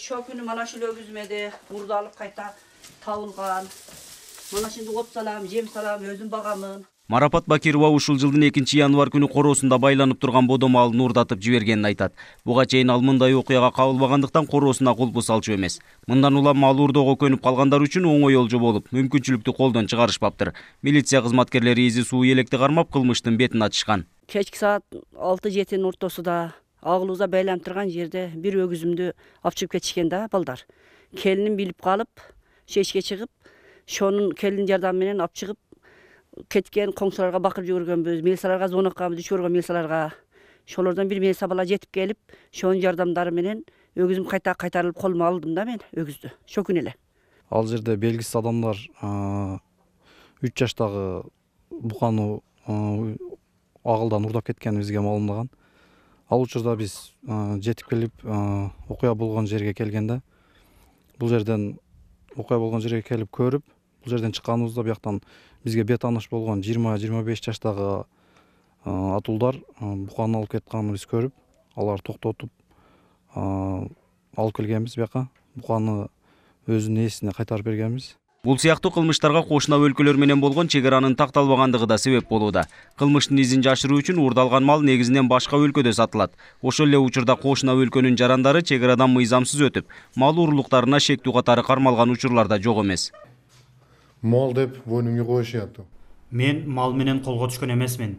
шөкіні мана шіл өгізмеді, мұрдалып қайта тауылған. Мана от салам, жем салам, өзім бағамын. Марапат Бакирова ушул жылдын 2 январ күні короосунда байланып тұрған бодом алын урдатып жібергенін айтат. Бұға чейин ал мындай окуяга кабылбагандыктан короосуна кулпу салчу эмес. Мындан улам мал урдоого көнүп калгандар үчүн оңой олжо болуп, мүмкүнчүлүктү колдон чыгарышпаптыр. Милиция кызматкерлери изи суу электи кармап кылмыштын бетин ачышкан. Кечки саат 6-7 ортосуда агылыбызга байланып турган жерде бир өгүзүмдү алып чыгып кетишкен да балдар келиним билип қалып шешке чыгып шоның келін жардамы менен алып чыгып кеткен коңшуларга бакырып жибергенбиз милицияларга звонокканбыз иш көргөн милицияларга ошолордон бир милиция бала жетип келип ошонун жардамдары менен өгүзүм кайта кайтарылып колума алдым да мен өгізді ошол күнү эле ал жерде белгисиз адамдар үч жаштагы буканы агылдан уурдап кеткени бизге маалымдаган ал учурда биз жетип келип окуя болгон жерге келгенде бул жерден окуя болгон жерге келип көрүп бул жерден чыкканыбызда бияктан бизге бейтааныш болгон жыйырма жыйырма беш жаштагы атуулдар буканы алып кетканын биз көрүп аларды токтотуп алып келгенбиз бияка буканы өзүнүн ээсине кайтарып бергенбиз бул сыяктуу кылмыштарга кошуна өлкөлөр менен болгон чек аранын такталбагандыгы да себеп болууда кылмыштын изин жашыруу үчүн уурдалган мал негизинен башка өлкөдө сатылат ошол эле учурда кошуна өлкөнүн жарандары чек арадан мыйзамсыз өтүп мал уурулуктарына шектүү катары кармалган учурлар да жок эмес деп мен мал менен колго түшкөн эмесмин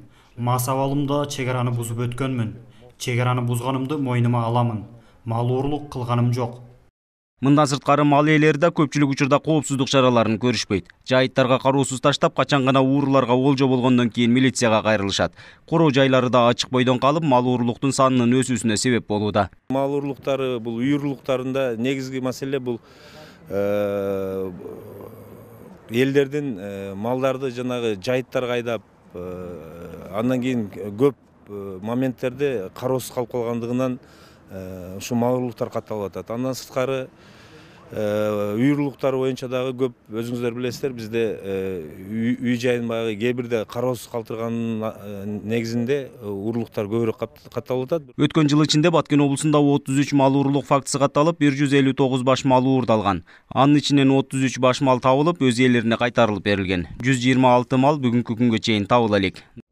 мас абалымда чек араны бузуп өткөнмүн чек араны бузганымды мойнума аламын мал уурулук кылганым жок мындан сырткары мал ээлери да көпчүлүк учурда коопсуздук чараларын көрүшпөйт жайыттарга кароосуз таштап качан гана ууруларга олжо болгондон кийин милицияга кайрылышат короо жайлары да ачык бойдон калып мал уурулуктун санынын өсүүсүнө себеп болууда мал уурулуктары бул үй уурулуктарында негизги маселе бул э, элдердин э, малдарды жанагы жайыттарга айдап э, андан кийин көп моменттерде кароосуз калып калгандыгынан ушул э, маалыматтар катталып атат андан сырткары э, үй боюнча дагы көп өзүңүздөр билесиздер бизде э, үй жайын баягы кээ бирде кароосуз калтырганын негизинде уурулуктар көбүрөөк катталып атат өткөн жыл ичинде баткен облусунда отуз үч мал ұрлық фактысы катталып бир жүз элүү тогуз баш мал уурдалган анын ичинен отуз үч баш мал табылып өз ээлерине кайтарылып берилген жүз жыйырма алты мал бүгүнкү күнгө чейин табыла элек